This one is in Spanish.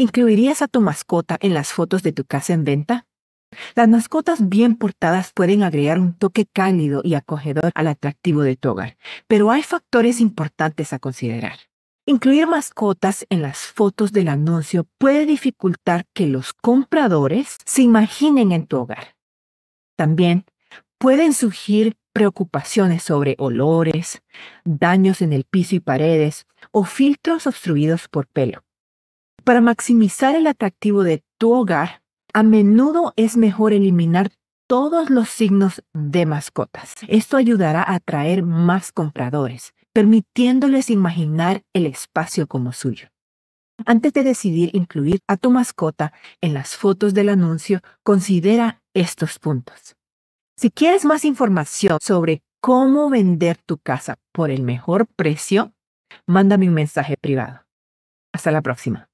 ¿Incluirías a tu mascota en las fotos de tu casa en venta? Las mascotas bien portadas pueden agregar un toque cálido y acogedor al atractivo de tu hogar, pero hay factores importantes a considerar. Incluir mascotas en las fotos del anuncio puede dificultar que los compradores se imaginen en tu hogar. También pueden surgir preocupaciones sobre olores, daños en el piso y paredes o filtros obstruidos por pelo. Para maximizar el atractivo de tu hogar, a menudo es mejor eliminar todos los signos de mascotas. Esto ayudará a atraer más compradores, permitiéndoles imaginar el espacio como suyo. Antes de decidir incluir a tu mascota en las fotos del anuncio, considera estos puntos. Si quieres más información sobre cómo vender tu casa por el mejor precio, mándame un mensaje privado. Hasta la próxima.